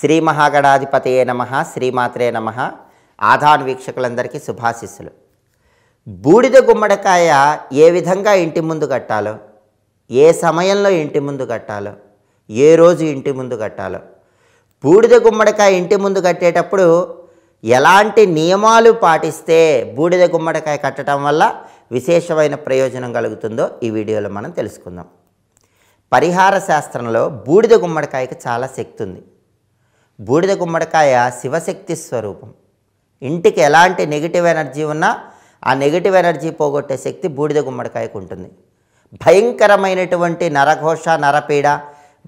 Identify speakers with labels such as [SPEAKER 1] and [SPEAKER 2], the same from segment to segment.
[SPEAKER 1] శ్రీ మహాగణాధిపతయే నమ శ్రీమాత్రే నమ ఆధాన్ వీక్షకులందరికీ శుభాశిస్సులు బూడిద గుమ్మడికాయ ఏ విధంగా ఇంటి ముందు కట్టాలో ఏ సమయంలో ఇంటి ముందు కట్టాలో ఏ రోజు ఇంటి ముందు కట్టాలో బూడిద గుమ్మడికాయ ఇంటి ముందు కట్టేటప్పుడు ఎలాంటి నియమాలు పాటిస్తే బూడిద గుమ్మడికాయ కట్టడం వల్ల విశేషమైన ప్రయోజనం కలుగుతుందో ఈ వీడియోలో మనం తెలుసుకుందాం పరిహార శాస్త్రంలో బూడిద గుమ్మడికాయకి చాలా శక్తి ఉంది బూడిద గుమ్మడికాయ శివశక్తి స్వరూపం ఇంటికి ఎలాంటి నెగిటివ్ ఎనర్జీ ఉన్నా ఆ నెగిటివ్ ఎనర్జీ పోగొట్టే శక్తి బూడిద గుమ్మడికాయకు ఉంటుంది భయంకరమైనటువంటి నరఘోష నరపీడ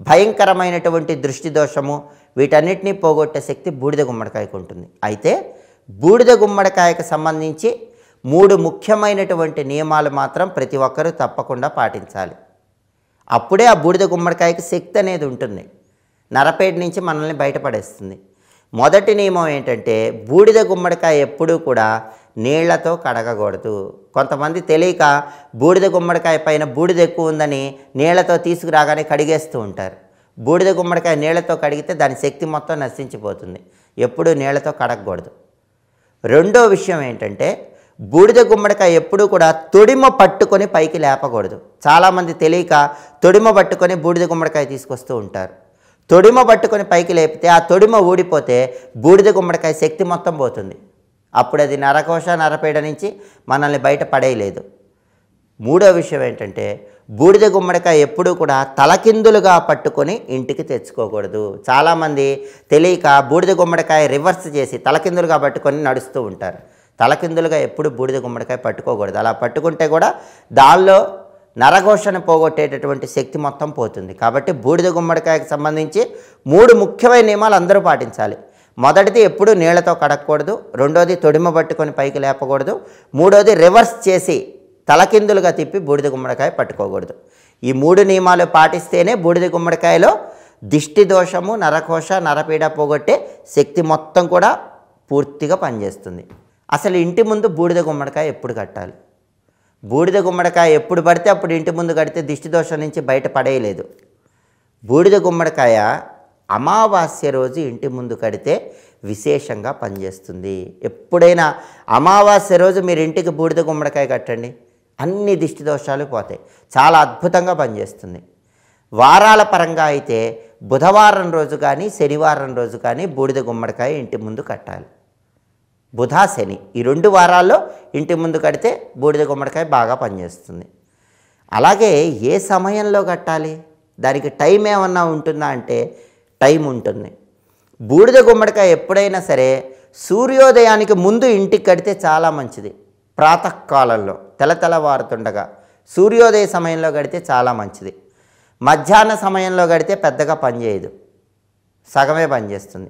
[SPEAKER 1] భయంకరమైనటువంటి దృష్టి దోషము వీటన్నిటినీ పోగొట్టే శక్తి బూడిద గుమ్మడికాయకు ఉంటుంది అయితే బూడిద గుమ్మడికాయకు సంబంధించి మూడు ముఖ్యమైనటువంటి నియమాలు మాత్రం ప్రతి ఒక్కరూ తప్పకుండా పాటించాలి అప్పుడే ఆ బూడిద గుమ్మడికాయకి శక్తి అనేది ఉంటుంది నరపేట నుంచి మనల్ని బయటపడేస్తుంది మొదటి నియమం ఏంటంటే బూడిద గుమ్మడికాయ ఎప్పుడూ కూడా నీళ్లతో కడగకూడదు కొంతమంది తెలియక బూడిద గుమ్మడికాయ పైన బూడిద ఎక్కువ ఉందని నీళ్లతో తీసుకురాగానే కడిగేస్తూ ఉంటారు బూడిద గుమ్మడికాయ నీళ్లతో కడిగితే దాని శక్తి మొత్తం నశించిపోతుంది ఎప్పుడూ నీళ్లతో కడగకూడదు రెండో విషయం ఏంటంటే బూడిద గుమ్మడికాయ ఎప్పుడూ కూడా తొడిమ పట్టుకొని పైకి లేపకూడదు చాలామంది తెలియక తొడిమ పట్టుకొని బూడిద గుమ్మడికాయ తీసుకొస్తూ ఉంటారు తొడిమ పట్టుకొని పైకి లేపితే ఆ తొడిమ ఊడిపోతే బూడిద గుమ్మడికాయ శక్తి మొత్తం పోతుంది అప్పుడు అది నరకోశ నరపేడ నుంచి మనల్ని బయట పడేయలేదు మూడో విషయం ఏంటంటే బూడిద గుమ్మడికాయ ఎప్పుడూ కూడా తలకిందులుగా పట్టుకొని ఇంటికి తెచ్చుకోకూడదు చాలామంది తెలియక బూడిద గుమ్మడికాయ రివర్స్ చేసి తలకిందులుగా పట్టుకొని నడుస్తూ ఉంటారు తలకిందులుగా ఎప్పుడు బూడిద గుమ్మడికాయ పట్టుకోకూడదు అలా పట్టుకుంటే కూడా దానిలో నరఘోషను పోగొట్టేటటువంటి శక్తి మొత్తం పోతుంది కాబట్టి బూడిద గుమ్మడికాయకు సంబంధించి మూడు ముఖ్యమైన నియమాలు అందరూ పాటించాలి మొదటిది ఎప్పుడూ నీళ్లతో కడగకూడదు రెండోది తొడిమ పట్టుకొని పైకి లేపకూడదు మూడోది రివర్స్ చేసి తలకిందులుగా తిప్పి బూడిద గుమ్మడికాయ పట్టుకోకూడదు ఈ మూడు నియమాలు పాటిస్తేనే బూడిద గుమ్మడికాయలో దిష్టి దోషము నరకోశ నరపీడ పోగొట్టే శక్తి మొత్తం కూడా పూర్తిగా పనిచేస్తుంది అసలు ఇంటి ముందు బూడిద గుమ్మడికాయ ఎప్పుడు కట్టాలి బూడిద గుమ్మడికాయ ఎప్పుడు పడితే అప్పుడు ఇంటి ముందు కడితే దిష్టి దోషం నుంచి బయట పడేయలేదు బూడిద గుమ్మడికాయ అమావాస్య రోజు ఇంటి ముందు కడితే విశేషంగా పనిచేస్తుంది ఎప్పుడైనా అమావాస్య రోజు మీరు ఇంటికి బూడిద గుమ్మడికాయ కట్టండి అన్ని దిష్టి దోషాలు పోతాయి చాలా అద్భుతంగా పనిచేస్తుంది వారాల పరంగా అయితే బుధవారం రోజు కానీ శనివారం రోజు కానీ బూడిద గుమ్మడికాయ ఇంటి ముందు కట్టాలి బుధ శని ఈ రెండు వారాల్లో ఇంటి ముందు కడితే బూడిద గుమ్మడికాయ బాగా పనిచేస్తుంది అలాగే ఏ సమయంలో కట్టాలి దానికి టైం ఏమన్నా ఉంటుందా అంటే టైం ఉంటుంది బూడిద గుమ్మడికాయ ఎప్పుడైనా సరే సూర్యోదయానికి ముందు ఇంటికి కడితే చాలా మంచిది ప్రాతకాలంలో తెలతెలవారుతుండగా సూర్యోదయ సమయంలో కడితే చాలా మంచిది మధ్యాహ్న సమయంలో కడితే పెద్దగా పనిచేయదు సగమే పనిచేస్తుంది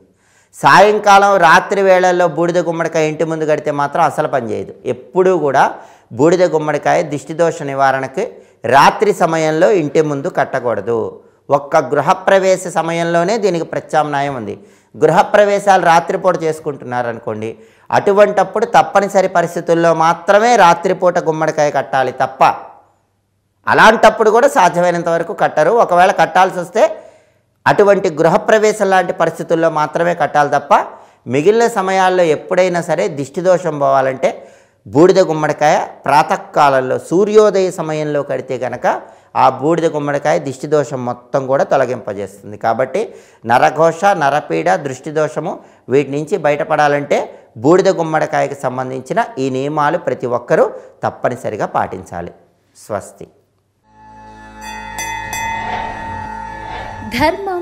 [SPEAKER 1] సాయంకాలం రాత్రి వేళల్లో బూడిద గుమ్మడికాయ ఇంటి ముందు కడితే మాత్రం అసలు పనిచేయదు ఎప్పుడూ కూడా బూడిద గుమ్మడికాయ దిష్టిదోష నివారణకి రాత్రి సమయంలో ఇంటి ముందు కట్టకూడదు ఒక్క గృహప్రవేశ సమయంలోనే దీనికి ప్రత్యామ్నాయం ఉంది గృహప్రవేశాలు రాత్రిపూట చేసుకుంటున్నారనుకోండి అటువంటప్పుడు తప్పనిసరి పరిస్థితుల్లో మాత్రమే రాత్రిపూట గుమ్మడికాయ కట్టాలి తప్ప అలాంటప్పుడు కూడా సాధ్యమైనంత వరకు కట్టరు ఒకవేళ కట్టాల్సి వస్తే అటువంటి గృహప్రవేశం లాంటి పరిస్థితుల్లో మాత్రమే కట్టాలి తప్ప మిగిలిన సమయాల్లో ఎప్పుడైనా సరే దిష్టిదోషం పోవాలంటే బూడిద గుమ్మడికాయ ప్రాతకాలంలో సూర్యోదయ సమయంలో కడితే కనుక ఆ బూడిద గుమ్మడికాయ దిష్టిదోషం మొత్తం కూడా తొలగింపజేస్తుంది కాబట్టి నరఘోష నరపీడ దృష్టిదోషము వీటి నుంచి బయటపడాలంటే బూడిద గుమ్మడికాయకి సంబంధించిన ఈ నియమాలు ప్రతి ఒక్కరూ తప్పనిసరిగా పాటించాలి స్వస్తి ధర్మం